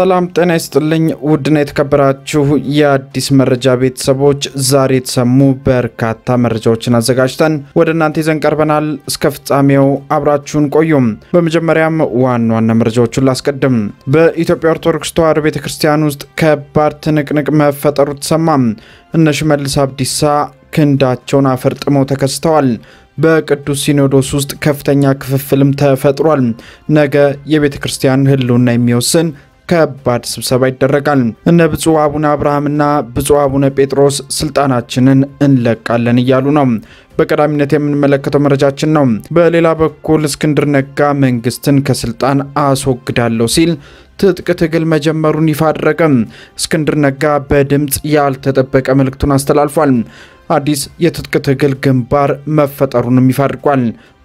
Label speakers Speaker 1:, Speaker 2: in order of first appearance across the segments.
Speaker 1: ሰላም ጤና ይስጥልኝ። ውድና የተከበራችሁ የአዲስ መረጃ ቤተሰቦች ዛሬ የተሰሙ በርካታ መረጃዎችን አዘጋጅተን ወደ እናንተ ይዘን ቀርበናል። እስከ ፍጻሜው አብራችሁን ቆዩም። በመጀመሪያም ዋና ዋና መረጃዎቹን ላስቀድም። በኢትዮጵያ ኦርቶዶክስ ተዋሕዶ ቤተ ክርስቲያን ውስጥ ከባድ ትንቅንቅ መፈጠሩ ተሰማ። እነ ሽመልስ አብዲሳ ክንዳቸውን አፈርጥመው ተከስተዋል። በቅዱስ ሲኖዶስ ውስጥ ከፍተኛ ክፍፍልም ተፈጥሯል። ነገ የቤተ ክርስቲያን ሕልውና የሚወስን ከባድ ስብሰባ ይደረጋል። እነ ብፁዕ አቡነ አብርሃምና ብፁዕ አቡነ ጴጥሮስ ስልጣናችንን እንለቃለን እያሉ ነው። በቀዳሚነት የምንመለከተው መረጃችን ነው። በሌላ በኩል እስክንድር ነጋ መንግስትን ከስልጣን አስወግዳለሁ ሲል ትጥቅ ትግል መጀመሩን ይፋ አደረገ። እስክንድር ነጋ በድምፅ ያልተጠበቀ መልእክቱን አስተላልፏል። አዲስ የትጥቅ ትግል ግንባር መፈጠሩንም ይፋ አድርጓል።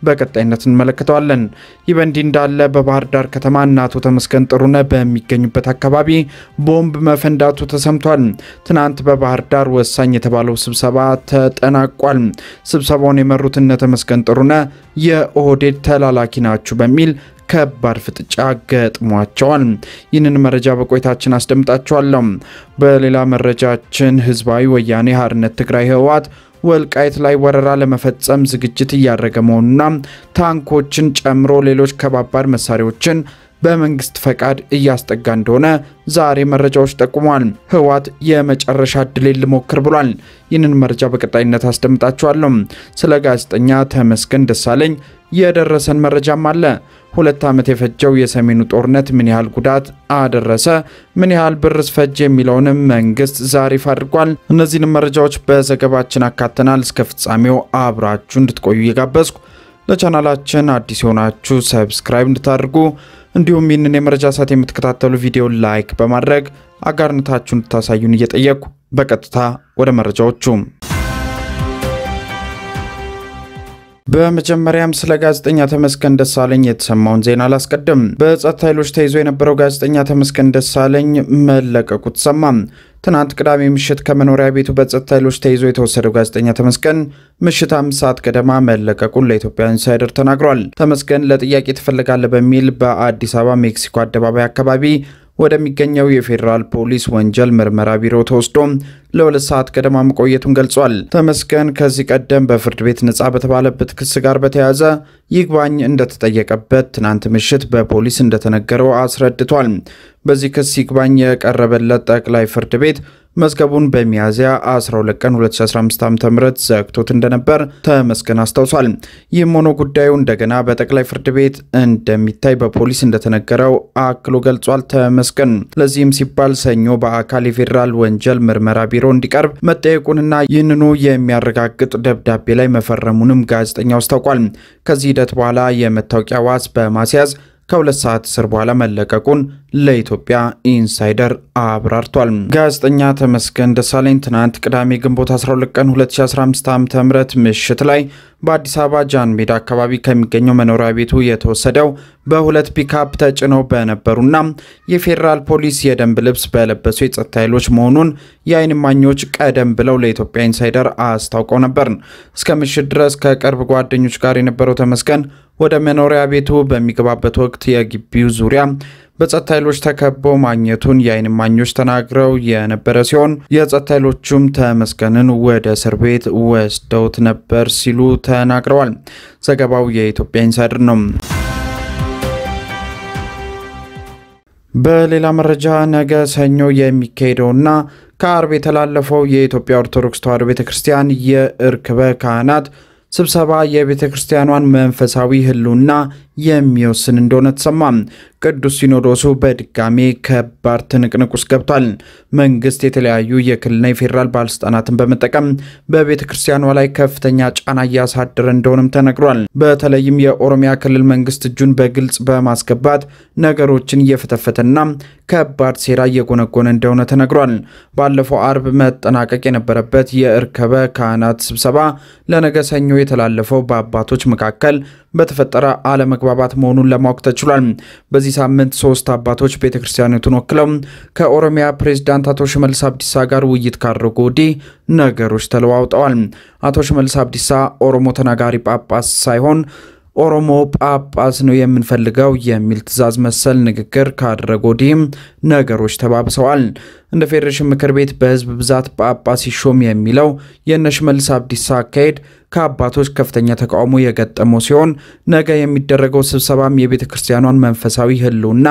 Speaker 1: በቀጣይነት እንመለከተዋለን። ይህ በእንዲህ እንዳለ በባህር ዳር ከተማ እነ አቶ ተመስገን ጥሩነ በሚገኙበት አካባቢ ቦምብ መፈንዳቱ ተሰምቷል። ትናንት በባህር ዳር ወሳኝ የተባለው ስብሰባ ተጠናቋል። ስብሰባውን የመሩት እነ ተመስገን ጥሩነ የኦህዴድ ተላላኪ ናችሁ በሚል ከባድ ፍጥጫ ገጥሟቸዋል። ይህንን መረጃ በቆይታችን አስደምጣችኋለሁ። በሌላ መረጃችን ህዝባዊ ወያኔ ሓርነት ትግራይ ህወሓት ወልቃይት ላይ ወረራ ለመፈጸም ዝግጅት እያደረገ መሆኑና ታንኮችን ጨምሮ ሌሎች ከባባድ መሳሪያዎችን በመንግስት ፈቃድ እያስጠጋ እንደሆነ ዛሬ መረጃዎች ጠቁመዋል። ህወሓት የመጨረሻ እድሌን ልሞክር ብሏል። ይህንን መረጃ በቀጣይነት አስደምጣችኋለሁ። ስለ ጋዜጠኛ ተመስገን ደሳለኝ የደረሰን መረጃም አለ። ሁለት ዓመት የፈጀው የሰሜኑ ጦርነት ምን ያህል ጉዳት አደረሰ፣ ምን ያህል ብርስ ፈጅ የሚለውንም መንግስት ዛሬ ይፋ አድርጓል። እነዚህንም መረጃዎች በዘገባችን አካተናል። እስከ ፍጻሜው አብራችሁ እንድትቆዩ እየጋበዝኩ ለቻናላችን አዲስ የሆናችሁ ሰብስክራይብ እንድታደርጉ እንዲሁም ይህንን የመረጃ ሰዓት የምትከታተሉ ቪዲዮ ላይክ በማድረግ አጋርነታችሁን እንድታሳዩን እየጠየቁ በቀጥታ ወደ መረጃዎቹ በመጀመሪያም ስለ ጋዜጠኛ ተመስገን ደሳለኝ የተሰማውን ዜና አላስቀድም። በጸጥታ ኃይሎች ተይዞ የነበረው ጋዜጠኛ ተመስገን ደሳለኝ መለቀቁ ተሰማም። ትናንት ቅዳሜ ምሽት ከመኖሪያ ቤቱ በጸጥታ ኃይሎች ተይዞ የተወሰደው ጋዜጠኛ ተመስገን ምሽት አምስት ሰዓት ገደማ መለቀቁን ለኢትዮጵያ ኢንሳይደር ተናግሯል። ተመስገን ለጥያቄ ትፈልጋለህ በሚል በአዲስ አበባ ሜክሲኮ አደባባይ አካባቢ ወደሚገኘው የፌዴራል ፖሊስ ወንጀል ምርመራ ቢሮ ተወስዶ ለሁለት ሰዓት ገደማ መቆየቱን ገልጿል። ተመስገን ከዚህ ቀደም በፍርድ ቤት ነጻ በተባለበት ክስ ጋር በተያያዘ ይግባኝ እንደተጠየቀበት ትናንት ምሽት በፖሊስ እንደተነገረው አስረድቷል። በዚህ ክስ ይግባኝ የቀረበለት ጠቅላይ ፍርድ ቤት መዝገቡን በሚያዝያ 12 ቀን 2015 ዓ ም ዘግቶት እንደነበር ተመስገን አስታውሷል። ይህም ሆኖ ጉዳዩ እንደገና በጠቅላይ ፍርድ ቤት እንደሚታይ በፖሊስ እንደተነገረው አክሎ ገልጿል። ተመስገን ለዚህም ሲባል ሰኞ በአካል የፌዴራል ወንጀል ምርመራ ቢሮ እንዲቀርብ መጠየቁንና ይህንኑ የሚያረጋግጥ ደብዳቤ ላይ መፈረሙንም ጋዜጠኛው አስታውቋል። ከዚህ ሂደት በኋላ የመታወቂያ ዋስ በማስያዝ ከሁለት ሰዓት እስር በኋላ መለቀቁን ለኢትዮጵያ ኢንሳይደር አብራርቷል። ጋዜጠኛ ተመስገን ደሳለኝ ትናንት ቅዳሜ ግንቦት 12 ቀን 2015 ዓ.ም ምሽት ላይ በአዲስ አበባ ጃን ሜዳ አካባቢ ከሚገኘው መኖሪያ ቤቱ የተወሰደው በሁለት ፒካፕ ተጭነው በነበሩና የፌዴራል ፖሊስ የደንብ ልብስ በለበሱ የጸጥታ ኃይሎች መሆኑን የአይን ማኞች ቀደም ብለው ለኢትዮጵያ ኢንሳይደር አስታውቀው ነበር። እስከ ምሽት ድረስ ከቅርብ ጓደኞች ጋር የነበረው ተመስገን ወደ መኖሪያ ቤቱ በሚገባበት ወቅት የግቢው ዙሪያ በጸጥታ ኃይሎች ተከበው ማግኘቱን የአይን ማኞች ተናግረው የነበረ ሲሆን የጸጥታ ኃይሎቹም ተመስገንን ወደ እስር ቤት ወስደውት ነበር ሲሉ ተናግረዋል። ዘገባው የኢትዮጵያ ኢንሳይደር ነው። በሌላ መረጃ ነገ ሰኞ የሚካሄደውና ከአርብ የተላለፈው የኢትዮጵያ ኦርቶዶክስ ተዋሕዶ ቤተ ክርስቲያን የእርክበ ካህናት ስብሰባ የቤተ ክርስቲያኗን መንፈሳዊ ሕልውና የሚወስን እንደሆነ ተሰማ። ቅዱስ ሲኖዶሱ በድጋሜ ከባድ ትንቅንቅ ውስጥ ገብቷል። መንግስት የተለያዩ የክልልና የፌዴራል ባለስልጣናትን በመጠቀም በቤተ ክርስቲያኗ ላይ ከፍተኛ ጫና እያሳደረ እንደሆነም ተነግሯል። በተለይም የኦሮሚያ ክልል መንግስት እጁን በግልጽ በማስገባት ነገሮችን እየፈተፈተና ከባድ ሴራ እየጎነጎነ እንደሆነ ተነግሯል። ባለፈው አርብ መጠናቀቅ የነበረበት የእርከበ ካህናት ስብሰባ ለነገ ሰኞ የተላለፈው በአባቶች መካከል በተፈጠረ አለመግባባት መሆኑን ለማወቅ ተችሏል። በዚህ ሳምንት ሶስት አባቶች ቤተ ክርስቲያኒቱን ወክለው ከኦሮሚያ ፕሬዝዳንት አቶ ሽመልስ አብዲሳ ጋር ውይይት ካደረጉ ወዲህ ነገሮች ተለዋውጠዋል። አቶ ሽመልስ አብዲሳ ኦሮሞ ተናጋሪ ጳጳስ ሳይሆን ኦሮሞ ጳጳስ ነው የምንፈልገው የሚል ትዕዛዝ መሰል ንግግር ካደረጉ ወዲህም ነገሮች ተባብሰዋል። እንደ ፌዴሬሽን ምክር ቤት በህዝብ ብዛት ጳጳስ ሲሾም የሚለው የእነ ሽመልስ አብዲሳ አካሄድ ከአባቶች ከፍተኛ ተቃውሞ የገጠመው ሲሆን ነገ የሚደረገው ስብሰባም የቤተ ክርስቲያኗን መንፈሳዊ ህልውና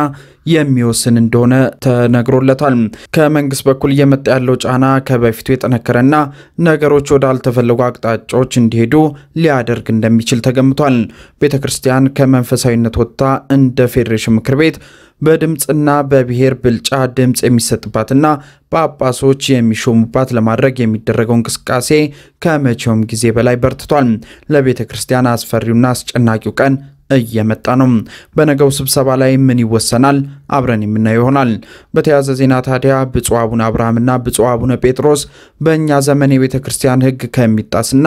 Speaker 1: የሚወስን እንደሆነ ተነግሮለታል። ከመንግስት በኩል እየመጣ ያለው ጫና ከበፊቱ የጠነከረና ነገሮች ወዳልተፈልጉ አቅጣጫዎች እንዲሄዱ ሊያደርግ እንደሚችል ተገምቷል። ቤተ ክርስቲያን ከመንፈሳዊነት ወጥታ እንደ ፌዴሬሽን ምክር ቤት በድምፅና በብሔር ብልጫ ድምፅ የሚሰጥባትና ጳጳሶች የሚሾሙባት ለማድረግ የሚደረገው እንቅስቃሴ ከመቼውም ጊዜ በላይ በርትቷል። ለቤተ ክርስቲያን አስፈሪውና አስጨናቂው ቀን እየመጣ ነው። በነገው ስብሰባ ላይ ምን ይወሰናል? አብረን የምናየው ይሆናል። በተያዘ ዜና ታዲያ ብፁዕ አቡነ አብርሃምና ብፁዕ አቡነ ጴጥሮስ በእኛ ዘመን የቤተ ክርስቲያን ሕግ ከሚጣስና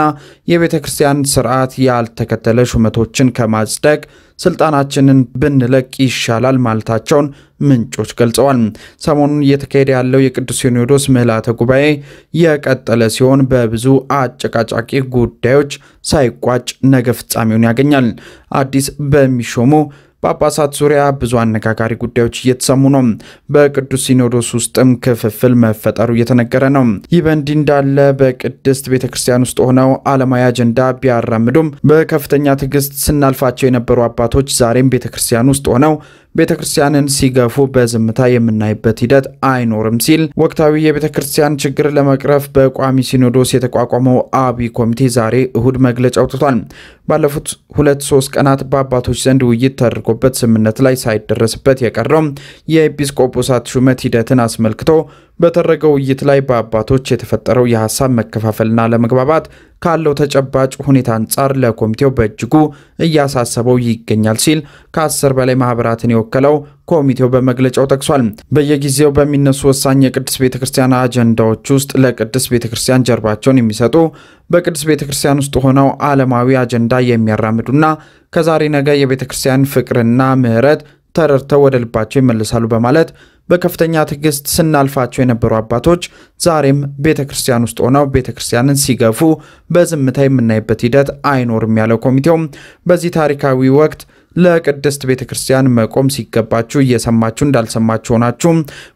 Speaker 1: የቤተ ክርስቲያን ስርዓት ያልተከተለ ሹመቶችን ከማጽደቅ ስልጣናችንን ብንለቅ ይሻላል ማለታቸውን ምንጮች ገልጸዋል። ሰሞኑን እየተካሄደ ያለው የቅዱስ ሲኖዶስ ምልዓተ ጉባኤ የቀጠለ ሲሆን በብዙ አጨቃጫቂ ጉዳዮች ሳይቋጭ ነገ ፍጻሜውን ያገኛል። አዲስ በሚሾሙ ጳጳሳት ዙሪያ ብዙ አነጋጋሪ ጉዳዮች እየተሰሙ ነው። በቅዱስ ሲኖዶስ ውስጥም ክፍፍል መፈጠሩ እየተነገረ ነው። ይህ በእንዲህ እንዳለ በቅድስት ቤተ ክርስቲያን ውስጥ ሆነው ዓለማዊ አጀንዳ ቢያራምዱም በከፍተኛ ትዕግስት ስናልፋቸው የነበሩ አባቶች ዛሬም ቤተ ክርስቲያን ውስጥ ሆነው ቤተ ክርስቲያንን ሲገፉ በዝምታ የምናይበት ሂደት አይኖርም ሲል ወቅታዊ የቤተ ክርስቲያን ችግር ለመቅረፍ በቋሚ ሲኖዶስ የተቋቋመው አብይ ኮሚቴ ዛሬ እሁድ መግለጫ አውጥቷል። ባለፉት ሁለት ሶስት ቀናት በአባቶች ዘንድ ውይይት ተደርጎ ተደርሶበት ስምምነት ላይ ሳይደረስበት የቀረው የኤጲስቆጶሳት ሹመት ሂደትን አስመልክቶ በተደረገው ውይይት ላይ በአባቶች የተፈጠረው የሀሳብ መከፋፈልና ለመግባባት ካለው ተጨባጭ ሁኔታ አንጻር ለኮሚቴው በእጅጉ እያሳሰበው ይገኛል ሲል ከአስር በላይ ማህበራትን የወከለው ኮሚቴው በመግለጫው ጠቅሷል። በየጊዜው በሚነሱ ወሳኝ የቅድስ ቤተ ክርስቲያን አጀንዳዎች ውስጥ ለቅድስት ቤተ ክርስቲያን ጀርባቸውን የሚሰጡ በቅድስ ቤተ ክርስቲያን ውስጥ ሆነው ዓለማዊ አጀንዳ የሚያራምዱና ከዛሬ ነገ የቤተ ክርስቲያን ፍቅርና ምሕረት ተረድተው ወደ ልባቸው ይመልሳሉ በማለት በከፍተኛ ትዕግስት ስናልፋቸው የነበሩ አባቶች ዛሬም ቤተ ክርስቲያን ውስጥ ሆነው ቤተ ክርስቲያንን ሲገፉ በዝምታ የምናይበት ሂደት አይኖርም ያለው ኮሚቴውም በዚህ ታሪካዊ ወቅት ለቅድስት ቤተ ክርስቲያን መቆም ሲገባችሁ እየሰማችሁ እንዳልሰማችሁ ሆናችሁ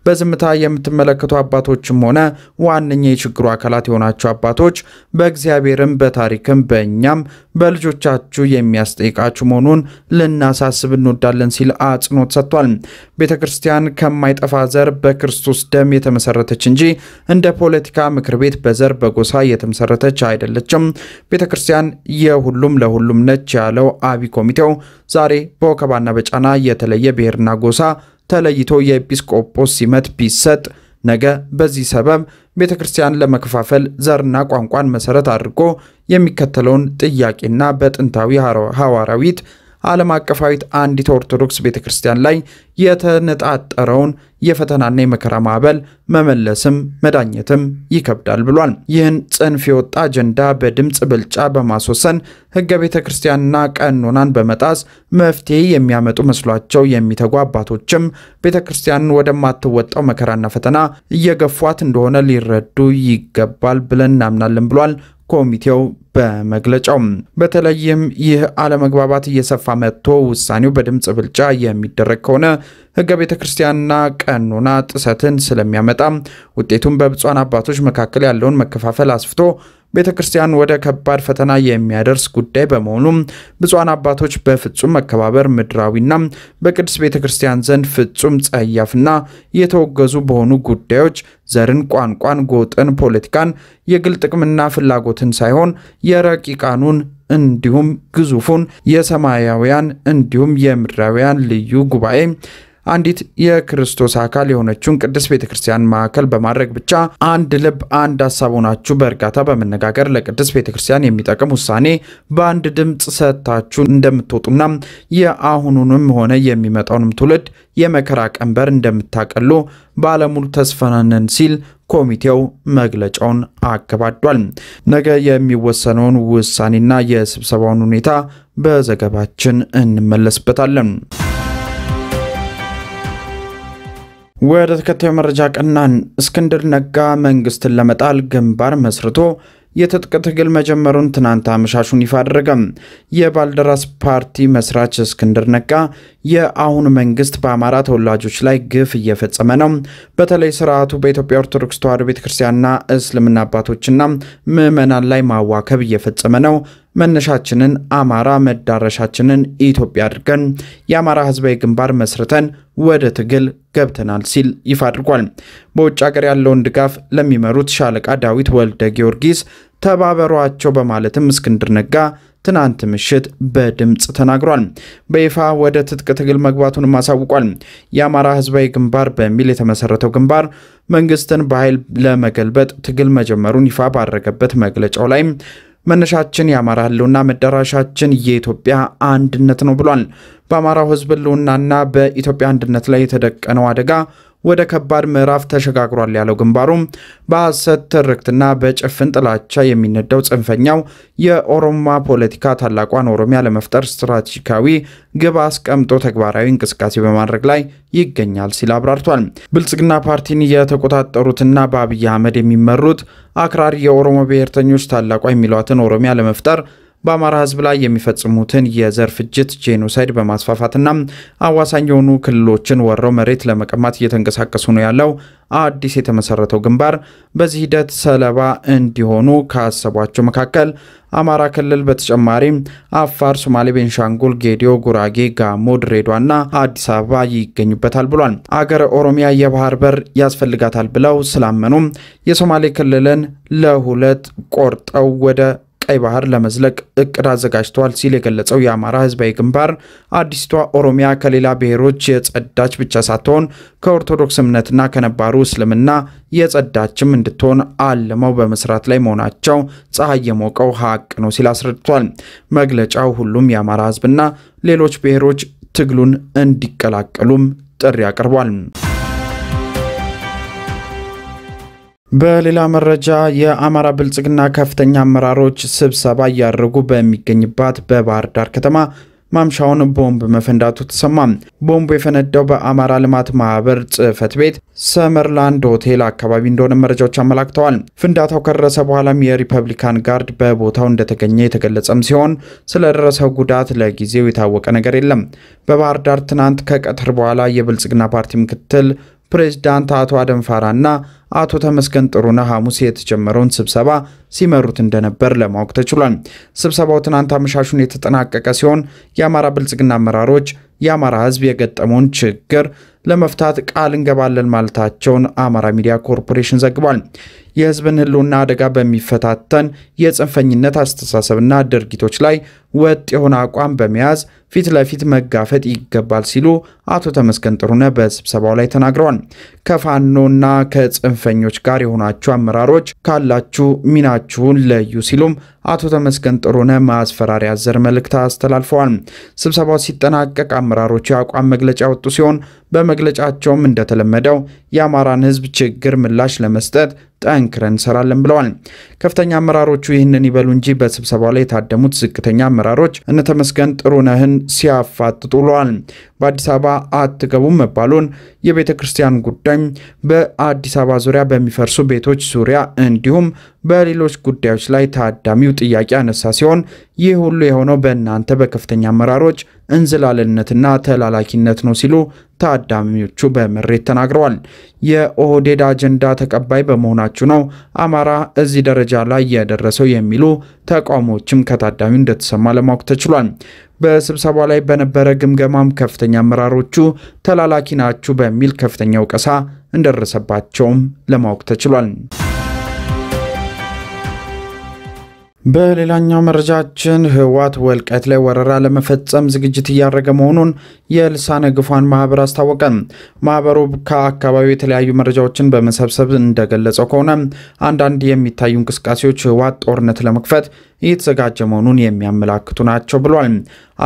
Speaker 1: በዝምታ የምትመለከቱ አባቶችም ሆነ ዋነኛ የችግሩ አካላት የሆናችሁ አባቶች በእግዚአብሔርም በታሪክም በእኛም በልጆቻችሁ የሚያስጠይቃችሁ መሆኑን ልናሳስብ እንወዳለን ሲል አጽንኦት ሰጥቷል። ቤተ ክርስቲያን ከማይጠፋ ዘር በክርስቶስ ደም የተመሰረተች እንጂ እንደ ፖለቲካ ምክር ቤት በዘር በጎሳ የተመሰረተች አይደለችም። ቤተ ክርስቲያን የሁሉም ለሁሉም ነች ያለው አቢ ኮሚቴው ዛሬ ዛሬ በወከባና በጫና የተለየ ብሔርና ጎሳ ተለይቶ የኤጲስቆጶስ ሲመት ቢሰጥ ነገ በዚህ ሰበብ ቤተ ክርስቲያን ለመከፋፈል ዘርና ቋንቋን መሰረት አድርጎ የሚከተለውን ጥያቄና በጥንታዊ ሐዋርያዊት ዓለም አቀፋዊት አንዲት ኦርቶዶክስ ቤተ ክርስቲያን ላይ የተነጣጠረውን የፈተናና የመከራ ማዕበል መመለስም መዳኘትም ይከብዳል ብሏል። ይህን ጽንፍ የወጣ አጀንዳ በድምፅ ብልጫ በማስወሰን ሕገ ቤተ ክርስቲያንና ቀኖናን በመጣስ መፍትሄ የሚያመጡ መስሏቸው የሚተጉ አባቶችም ቤተ ክርስቲያንን ወደማትወጣው መከራና ፈተና እየገፏት እንደሆነ ሊረዱ ይገባል ብለን እናምናለን ብሏል። ኮሚቴው በመግለጫው በተለይም ይህ አለመግባባት እየሰፋ መጥቶ ውሳኔው በድምፅ ብልጫ የሚደረግ ከሆነ ህገ ቤተ ክርስቲያንና ቀኖና ጥሰትን ስለሚያመጣ ውጤቱን በብፁዓን አባቶች መካከል ያለውን መከፋፈል አስፍቶ ቤተ ክርስቲያን ወደ ከባድ ፈተና የሚያደርስ ጉዳይ በመሆኑም ብፁዓን አባቶች በፍጹም መከባበር ምድራዊና በቅድስት ቤተ ክርስቲያን ዘንድ ፍጹም ጸያፍና የተወገዙ በሆኑ ጉዳዮች ዘርን፣ ቋንቋን፣ ጎጥን፣ ፖለቲካን፣ የግል ጥቅምና ፍላጎትን ሳይሆን የረቂቃኑን እንዲሁም ግዙፉን የሰማያውያን እንዲሁም የምድራውያን ልዩ ጉባኤ አንዲት የክርስቶስ አካል የሆነችውን ቅድስት ቤተ ክርስቲያን ማዕከል በማድረግ ብቻ አንድ ልብ አንድ ሀሳብ ሆናችሁ በእርጋታ በመነጋገር ለቅድስት ቤተ ክርስቲያን የሚጠቅም ውሳኔ በአንድ ድምፅ ሰጥታችሁ እንደምትወጡና የአሁኑንም ሆነ የሚመጣውንም ትውልድ የመከራ ቀንበር እንደምታቀሉ ባለሙሉ ተስፈናነን ሲል ኮሚቴው መግለጫውን አገባዷል። ነገ የሚወሰነውን ውሳኔና የስብሰባውን ሁኔታ በዘገባችን እንመለስበታለን። ወደ ተከታዩ መረጃ ቀናን። እስክንድር ነጋ መንግስትን ለመጣል ግንባር መስርቶ የትጥቅ ትግል መጀመሩን ትናንት አመሻሹን ይፋ አደረገም። የባልደራስ ፓርቲ መስራች እስክንድር ነጋ የአሁኑ መንግስት በአማራ ተወላጆች ላይ ግፍ እየፈጸመ ነው፣ በተለይ ስርዓቱ በኢትዮጵያ ኦርቶዶክስ ተዋሕዶ ቤተክርስቲያንና እስልምና አባቶችና ምዕመናን ላይ ማዋከብ እየፈጸመ ነው፣ መነሻችንን አማራ መዳረሻችንን ኢትዮጵያ አድርገን የአማራ ህዝባዊ ግንባር መስርተን ወደ ትግል ገብተናል ሲል ይፋ አድርጓል። በውጭ ሀገር ያለውን ድጋፍ ለሚመሩት ሻለቃ ዳዊት ወልደ ጊዮርጊስ ተባበሯቸው በማለትም እስክንድር ነጋ ትናንት ምሽት በድምፅ ተናግሯል። በይፋ ወደ ትጥቅ ትግል መግባቱንም አሳውቋል። የአማራ ህዝባዊ ግንባር በሚል የተመሰረተው ግንባር መንግስትን በኃይል ለመገልበጥ ትግል መጀመሩን ይፋ ባደረገበት መግለጫው ላይ መነሻችን የአማራ ህልውና መዳረሻችን የኢትዮጵያ አንድነት ነው ብሏል። በአማራው ህዝብ ህልውናና በኢትዮጵያ አንድነት ላይ የተደቀነው አደጋ ወደ ከባድ ምዕራፍ ተሸጋግሯል ያለው ግንባሩም በሐሰት ትርክትና በጭፍን ጥላቻ የሚነዳው ጽንፈኛው የኦሮማ ፖለቲካ ታላቋን ኦሮሚያ ለመፍጠር ስትራቴጂካዊ ግብ አስቀምጦ ተግባራዊ እንቅስቃሴ በማድረግ ላይ ይገኛል ሲል አብራርቷል። ብልጽግና ፓርቲን የተቆጣጠሩትና በአብይ አህመድ የሚመሩት አክራሪ የኦሮሞ ብሔርተኞች ታላቋ የሚሏትን ኦሮሚያ ለመፍጠር በአማራ ህዝብ ላይ የሚፈጽሙትን የዘር ፍጅት፣ ጄኖሳይድ በማስፋፋትና አዋሳኝ የሆኑ ክልሎችን ወረው መሬት ለመቀማት እየተንቀሳቀሱ ነው ያለው አዲስ የተመሰረተው ግንባር በዚህ ሂደት ሰለባ እንዲሆኑ ካሰቧቸው መካከል አማራ ክልል በተጨማሪም አፋር፣ ሶማሌ፣ ቤንሻንጉል፣ ጌዲዮ፣ ጉራጌ፣ ጋሞ፣ ድሬዳዋና አዲስ አበባ ይገኙበታል ብሏል። አገር ኦሮሚያ የባህር በር ያስፈልጋታል ብለው ስላመኑም የሶማሌ ክልልን ለሁለት ቆርጠው ወደ ቀይ ባህር ለመዝለቅ እቅድ አዘጋጅተዋል ሲል የገለጸው የአማራ ህዝባዊ ግንባር አዲስቷ ኦሮሚያ ከሌላ ብሔሮች የጸዳች ብቻ ሳትሆን ከኦርቶዶክስ እምነትና ከነባሩ እስልምና የጸዳችም እንድትሆን አልመው በመስራት ላይ መሆናቸው ፀሐይ የሞቀው ሀቅ ነው ሲል አስረድቷል። መግለጫው ሁሉም የአማራ ህዝብና ሌሎች ብሔሮች ትግሉን እንዲቀላቀሉም ጥሪ አቅርቧል። በሌላ መረጃ የአማራ ብልጽግና ከፍተኛ አመራሮች ስብሰባ እያደረጉ በሚገኝባት በባህር ዳር ከተማ ማምሻውን ቦምብ መፈንዳቱ ተሰማ። ቦምቡ የፈነዳው በአማራ ልማት ማህበር ጽህፈት ቤት ሰመርላንድ ሆቴል አካባቢ እንደሆነ መረጃዎች አመላክተዋል። ፍንዳታው ከደረሰ በኋላም የሪፐብሊካን ጋርድ በቦታው እንደተገኘ የተገለጸም ሲሆን ስለደረሰው ጉዳት ለጊዜው የታወቀ ነገር የለም። በባህር ዳር ትናንት ከቀትር በኋላ የብልጽግና ፓርቲ ምክትል ፕሬዝዳንት አቶ አደም ፋራና አቶ ተመስገን ጥሩነህ ሐሙስ የተጀመረውን ስብሰባ ሲመሩት እንደነበር ለማወቅ ተችሏል። ስብሰባው ትናንት አመሻሹን የተጠናቀቀ ሲሆን የአማራ ብልጽግና አመራሮች የአማራ ሕዝብ የገጠመውን ችግር ለመፍታት ቃል እንገባለን ማለታቸውን አማራ ሚዲያ ኮርፖሬሽን ዘግቧል። የህዝብን ህልውና አደጋ በሚፈታተን የጽንፈኝነት አስተሳሰብና ድርጊቶች ላይ ወጥ የሆነ አቋም በመያዝ ፊት ለፊት መጋፈጥ ይገባል ሲሉ አቶ ተመስገን ጥሩነህ በስብሰባው ላይ ተናግረዋል። ከፋኖና ከጽንፈኞች ጋር የሆናችሁ አመራሮች ካላችሁ ሚናችሁን ለዩ ሲሉም አቶ ተመስገን ጥሩነህ ማስፈራሪያ ዘር መልእክት አስተላልፈዋል። ስብሰባው ሲጠናቀቅ አመራሮቹ የአቋም መግለጫ ያወጡ ሲሆን በመግለጫቸውም እንደተለመደው የአማራን ህዝብ ችግር ምላሽ ለመስጠት ጠንክረን እንሰራለን ብለዋል። ከፍተኛ አመራሮቹ ይህንን ይበሉ እንጂ በስብሰባው ላይ የታደሙት ዝቅተኛ አመራሮች እነ ተመስገን ጥሩነህን ሲያፋጥጡ ውለዋል። በአዲስ አበባ አትገቡም መባሉን፣ የቤተ ክርስቲያን ጉዳይ፣ በአዲስ አበባ ዙሪያ በሚፈርሱ ቤቶች ዙሪያ እንዲሁም በሌሎች ጉዳዮች ላይ ታዳሚው ጥያቄ ያነሳ ሲሆን ይህ ሁሉ የሆነው በእናንተ በከፍተኛ አመራሮች እንዝላልነትና ተላላኪነት ነው ሲሉ ታዳሚዎቹ በምሬት ተናግረዋል። የኦህዴድ አጀንዳ ተቀባይ በመሆናችሁ ነው አማራ እዚህ ደረጃ ላይ የደረሰው የሚሉ ተቃውሞዎችም ከታዳሚው እንደተሰማ ለማወቅ ተችሏል። በስብሰባ ላይ በነበረ ግምገማም ከፍተኛ አመራሮቹ ተላላኪ ናችሁ በሚል ከፍተኛ ወቀሳ እንደደረሰባቸውም ለማወቅ ተችሏል። በሌላኛው መረጃችን ህወሓት ወልቃይት ላይ ወረራ ለመፈጸም ዝግጅት እያደረገ መሆኑን የልሳነ ግፏን ማህበር አስታወቀ። ማህበሩ ከአካባቢው የተለያዩ መረጃዎችን በመሰብሰብ እንደገለጸው ከሆነ አንዳንድ የሚታዩ እንቅስቃሴዎች ህወሓት ጦርነት ለመክፈት እየተዘጋጀ መሆኑን የሚያመላክቱ ናቸው ብሏል።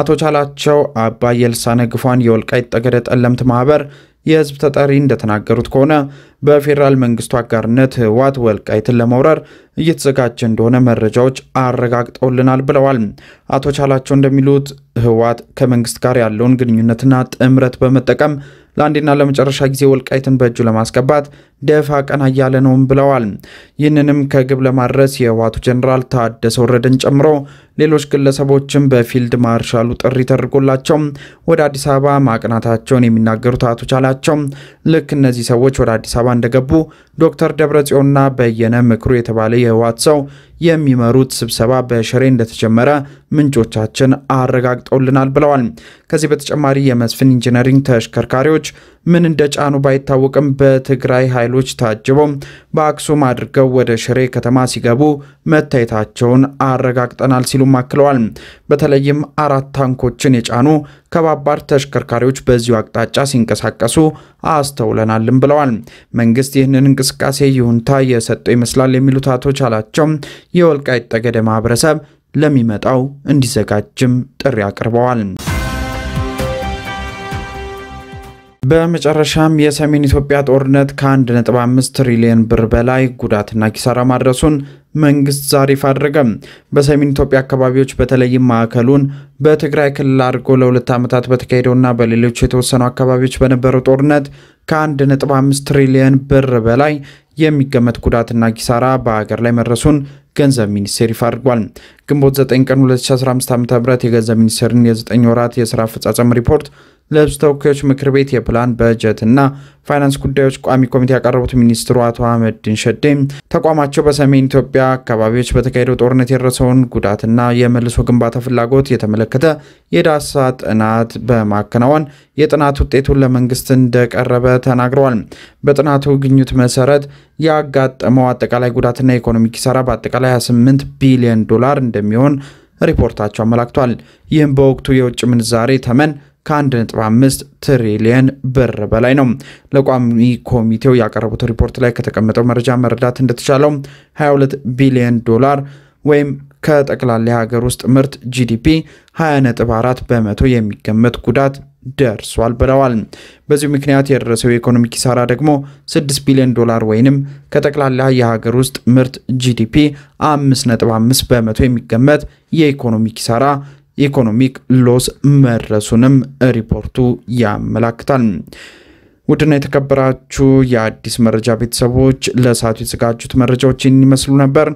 Speaker 1: አቶ ቻላቸው አባ የልሳነ ግፏን የወልቃይት ጠገደ ጠለምት ማህበር የህዝብ ተጠሪ እንደተናገሩት ከሆነ በፌዴራል መንግስቱ አጋርነት ህወሓት ወልቃይትን ለመውረር እየተዘጋጀ እንደሆነ መረጃዎች አረጋግጠውልናል ብለዋል። አቶ ቻላቸው እንደሚሉት ህወሓት ከመንግስት ጋር ያለውን ግንኙነትና ጥምረት በመጠቀም ለአንዴና ለመጨረሻ ጊዜ ወልቃይትን በእጁ ለማስገባት ደፋ ቀና እያለ ነውም ብለዋል። ይህንንም ከግብ ለማድረስ የህወሓቱ ጀኔራል ታደሰ ወረደን ጨምሮ ሌሎች ግለሰቦችም በፊልድ ማርሻሉ ጥሪ ተደርጎላቸው ወደ አዲስ አበባ ማቅናታቸውን የሚናገሩት አቶ ቻላቸው ልክ እነዚህ ሰዎች ወደ አዲስ አበባ እንደገቡ ዶክተር ደብረጽዮንና በየነ ምክሩ የተባለ የህወሓት ሰው የሚመሩት ስብሰባ በሽሬ እንደተጀመረ ምንጮቻችን አረጋግጠውልናል ብለዋል። ከዚህ በተጨማሪ የመስፍን ኢንጂነሪንግ ተሽከርካሪዎች ምን እንደጫኑ ባይታወቅም በትግራይ ኃይሎች ታጅበው በአክሱም አድርገው ወደ ሽሬ ከተማ ሲገቡ መታየታቸውን አረጋግጠናል ሲሉም አክለዋል። በተለይም አራት ታንኮችን የጫኑ ከባባድ ተሽከርካሪዎች በዚሁ አቅጣጫ ሲንቀሳቀሱ አስተውለናልም ብለዋል። መንግስት ይህንን እንቅስቃሴ ይሁንታ የሰጠው ይመስላል የሚሉት አቶ ቻላቸው የወልቃይት ማህበረሰብ ለሚመጣው እንዲዘጋጅም ጥሪ አቅርበዋል። በመጨረሻም የሰሜን ኢትዮጵያ ጦርነት ከ1.5 ትሪሊዮን ብር በላይ ጉዳትና ኪሳራ ማድረሱን መንግስት ዛሬ ይፋ በሰሜን ኢትዮጵያ አካባቢዎች በተለይም ማዕከሉን በትግራይ ክልል አድርጎ ለሁለት ዓመታት በተካሄደውና በሌሎች የተወሰኑ አካባቢዎች በነበረው ጦርነት ከ1.5 ትሪሊዮን ብር በላይ የሚገመት ጉዳትና ኪሳራ በሀገር ላይ መድረሱን ገንዘብ ሚኒስቴር ይፋ አድርጓል። ግንቦት 9 ቀን 2015 ዓ.ም የገንዘብ ሚኒስቴርን የ9 ወራት የስራ አፈጻጸም ሪፖርት ለሕዝብ ተወካዮች ምክር ቤት የፕላን በጀትና ፋይናንስ ጉዳዮች ቋሚ ኮሚቴ ያቀረቡት ሚኒስትሩ አቶ አህመድ ሸዴ ተቋማቸው በሰሜን ኢትዮጵያ አካባቢዎች በተካሄደው ጦርነት የደረሰውን ጉዳትና የመልሶ ግንባታ ፍላጎት የተመለከተ የዳሳ ጥናት በማከናወን የጥናት ውጤቱን ለመንግስት እንደቀረበ ተናግረዋል። በጥናቱ ግኝት መሰረት ያጋጠመው አጠቃላይ ጉዳትና የኢኮኖሚ ኪሳራ በአጠቃላይ 28 ቢሊዮን ዶላር እንደሚሆን ሪፖርታቸው አመላክቷል። ይህም በወቅቱ የውጭ ምንዛሬ ተመን ከ1.5 ትሪሊየን ብር በላይ ነው። ለቋሚ ኮሚቴው ያቀረቡት ሪፖርት ላይ ከተቀመጠው መረጃ መረዳት እንደተቻለው 22 ቢሊዮን ዶላር ወይም ከጠቅላላ የሀገር ውስጥ ምርት ጂዲፒ 20.4 በመቶ የሚገመት ጉዳት ደርሷል ብለዋል። በዚሁ ምክንያት የደረሰው የኢኮኖሚ ኪሳራ ደግሞ 6 ቢሊዮን ዶላር ወይንም ከጠቅላላ የሀገር ውስጥ ምርት ጂዲፒ 5.5 በመቶ የሚገመት የኢኮኖሚ ኪሳራ ኢኮኖሚክ ሎስ መድረሱንም ሪፖርቱ ያመላክታል። ውድና የተከበራችሁ የአዲስ መረጃ ቤተሰቦች ለሰዓቱ የተዘጋጁት መረጃዎች ይመስሉ ነበር።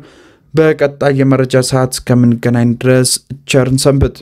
Speaker 1: በቀጣይ የመረጃ ሰዓት እስከምንገናኝ ድረስ ቸርን ሰንብት።